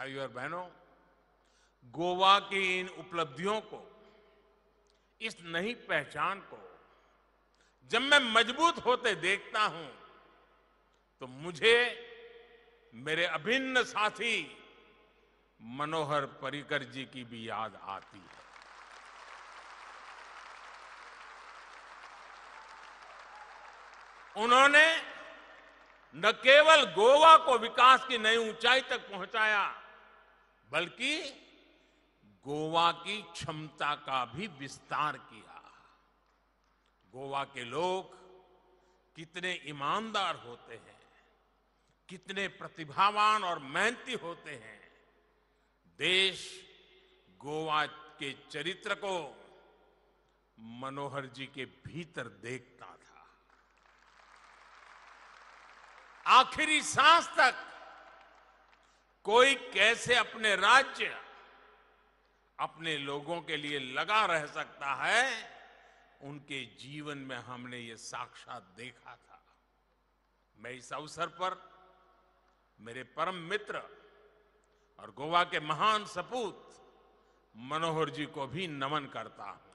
भाइयों और बहनों गोवा की इन उपलब्धियों को इस नई पहचान को जब मैं मजबूत होते देखता हूं तो मुझे मेरे अभिन्न साथी मनोहर परिकर जी की भी याद आती है उन्होंने न केवल गोवा को विकास की नई ऊंचाई तक पहुंचाया बल्कि गोवा की क्षमता का भी विस्तार किया गोवा के लोग कितने ईमानदार होते हैं कितने प्रतिभावान और मेहनती होते हैं देश गोवा के चरित्र को मनोहर जी के भीतर देखता था आखिरी सांस तक कोई कैसे अपने राज्य अपने लोगों के लिए लगा रह सकता है उनके जीवन में हमने ये साक्षात देखा था मैं इस अवसर पर मेरे परम मित्र और गोवा के महान सपूत मनोहर जी को भी नमन करता हूं